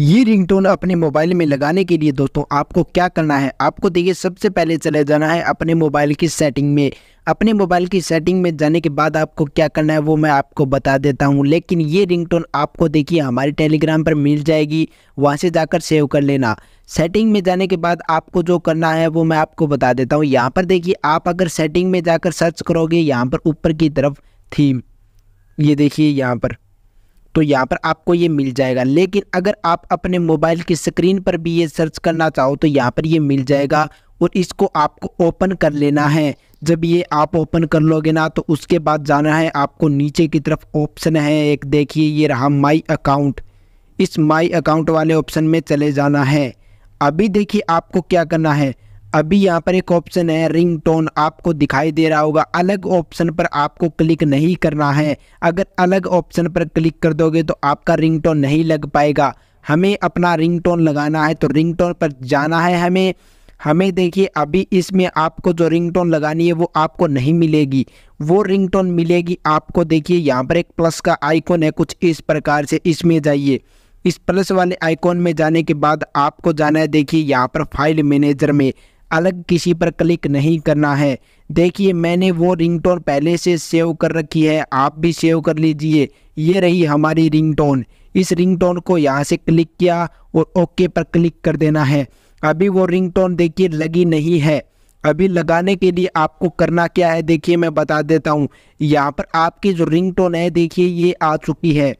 ये रिंगटोन अपने मोबाइल में लगाने के लिए दोस्तों आपको क्या करना है आपको देखिए सबसे पहले चले जाना है अपने मोबाइल की सेटिंग में अपने मोबाइल की सेटिंग में जाने के बाद आपको क्या करना है वो मैं आपको बता देता हूँ लेकिन ये रिंगटोन आपको देखिए हमारे टेलीग्राम पर मिल जाएगी वहाँ से जाकर सेव कर लेना सेटिंग में जाने के बाद आपको जो करना है वो मैं आपको बता देता हूँ यहाँ पर देखिए आप अगर सेटिंग में जाकर सर्च करोगे यहाँ पर ऊपर की तरफ थीम ये देखिए यहाँ पर तो यहाँ पर आपको ये मिल जाएगा लेकिन अगर आप अपने मोबाइल की स्क्रीन पर भी ये सर्च करना चाहो तो यहाँ पर ये मिल जाएगा और इसको आपको ओपन कर लेना है जब ये आप ओपन कर लोगे ना तो उसके बाद जाना है आपको नीचे की तरफ ऑप्शन है एक देखिए ये रहा माई अकाउंट इस माई अकाउंट वाले ऑप्शन में चले जाना है अभी देखिए आपको क्या करना है अभी यहाँ पर एक ऑप्शन है रिंग टोन आपको दिखाई दे रहा होगा अलग ऑप्शन पर आपको क्लिक नहीं करना है अगर अलग ऑप्शन पर क्लिक कर दोगे तो आपका रिंग टोन नहीं लग पाएगा हमें अपना रिंग टोन लगाना है तो रिंग टोन पर जाना है हमें हमें देखिए अभी इसमें आपको जो रिंग टोन लगानी है वो आपको नहीं मिलेगी वो रिंग टोन मिलेगी आपको देखिए यहाँ पर एक प्लस का आइकॉन है कुछ इस प्रकार से इसमें जाइए इस प्लस वाले आइकॉन में जाने के बाद आपको जाना है देखिए यहाँ पर फाइल मैनेजर में अलग किसी पर क्लिक नहीं करना है देखिए मैंने वो रिंगटोन पहले से सेव कर रखी है आप भी सेव कर लीजिए ये रही हमारी रिंगटोन इस रिंगटोन को यहाँ से क्लिक किया और ओके पर क्लिक कर देना है अभी वो रिंगटोन देखिए लगी नहीं है अभी लगाने के लिए आपको करना क्या है देखिए मैं बता देता हूँ यहाँ पर आपकी जो रिंगटोन है देखिए ये आ चुकी है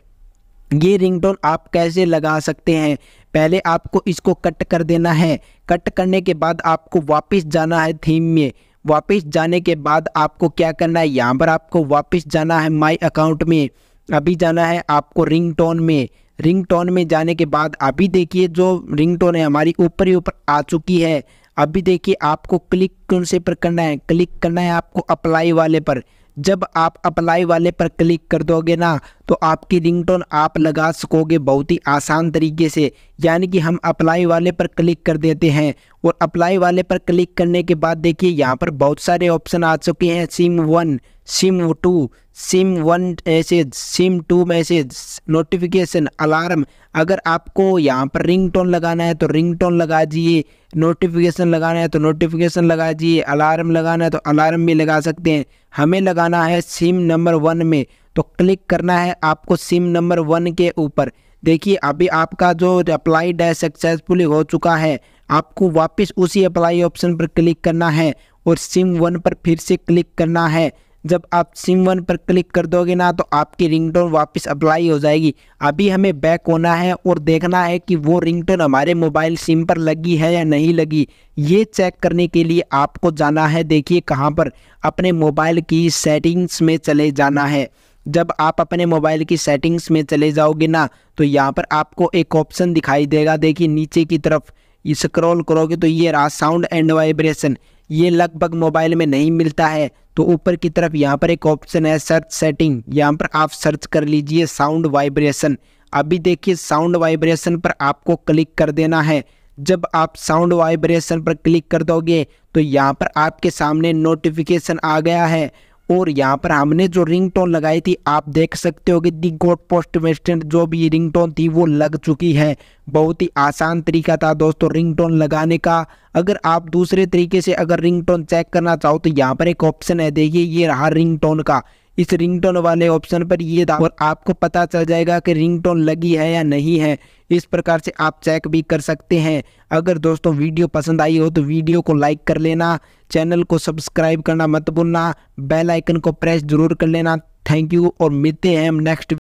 ये रिंगटोन आप कैसे लगा सकते हैं पहले आपको इसको कट कर देना है कट करने के बाद आपको वापस जाना है थीम में वापस जाने के बाद आपको क्या करना है यहाँ पर आपको वापस जाना है माय अकाउंट में अभी जाना है आपको रिंग टोन में रिंग टोन में जाने के बाद अभी देखिए जो रिंग टोन है हमारी ऊपर ही ऊपर आ चुकी है अभी देखिए आपको क्लिक कौन से पर करना है क्लिक करना है आपको अप्लाई वाले पर जब आप अप्लाई वाले पर क्लिक कर दोगे ना तो आपकी रिंगटोन आप लगा सकोगे बहुत ही आसान तरीके से यानी कि हम अप्लाई वाले पर क्लिक कर देते हैं और अप्लाई वाले पर क्लिक करने के बाद देखिए यहाँ पर बहुत सारे ऑप्शन आ चुके हैं SIM one SIM two SIM one message SIM two message notification alarm अगर आपको यहाँ पर रिंग टोन लगाना है तो रिंग टोन लगा दीजिए नोटिफिकेशन लगाना है तो नोटिफिकेशन लगा दीजिए अलार्म लगाना है तो अलार्म भी लगा सकते हैं हमें लगाना है सिम नंबर वन में तो क्लिक करना है आपको सिम नंबर वन के ऊपर देखिए अभी आपका जो अप्लाइड है सक्सेसफुली हो चुका है आपको वापस उसी अप्लाई ऑप्शन पर क्लिक करना है और सिम वन पर फिर से क्लिक करना है जब आप सिम वन पर क्लिक कर दोगे ना तो आपकी रिंगटोन वापस अप्लाई हो जाएगी अभी हमें बैक होना है और देखना है कि वो रिंगटोन हमारे मोबाइल सिम पर लगी है या नहीं लगी ये चेक करने के लिए आपको जाना है देखिए कहाँ पर अपने मोबाइल की सेटिंग्स में चले जाना है जब आप अपने मोबाइल की सेटिंग्स में चले जाओगे ना तो यहाँ पर आपको एक ऑप्शन दिखाई देगा देखिए नीचे की तरफ स्क्रॉल करोगे तो ये रहा साउंड एंड वाइब्रेशन ये लगभग मोबाइल में नहीं मिलता है तो ऊपर की तरफ यहाँ पर एक ऑप्शन है सर्च सेटिंग यहाँ पर आप सर्च कर लीजिए साउंड वाइब्रेशन अभी देखिए साउंड वाइब्रेशन पर आपको क्लिक कर देना है जब आप साउंड वाइब्रेशन पर क्लिक कर दोगे तो यहाँ पर आपके सामने नोटिफिकेशन आ गया है और यहाँ पर हमने जो रिंग टोन लगाई थी आप देख सकते हो कि दी गोट पोस्ट वेस्टर्न जो भी रिंग टोन थी वो लग चुकी है बहुत ही आसान तरीका था दोस्तों रिंग टोन लगाने का अगर आप दूसरे तरीके से अगर रिंग टोन चेक करना चाहो तो यहाँ पर एक ऑप्शन है देखिए ये रहा रिंग टोन का इस रिंगटोन वाले ऑप्शन पर ये दाम और आपको पता चल जाएगा कि रिंगटोन लगी है या नहीं है इस प्रकार से आप चेक भी कर सकते हैं अगर दोस्तों वीडियो पसंद आई हो तो वीडियो को लाइक कर लेना चैनल को सब्सक्राइब करना मत भूलना बेल आइकन को प्रेस जरूर कर लेना थैंक यू और मिलते हैं हम नेक्स्ट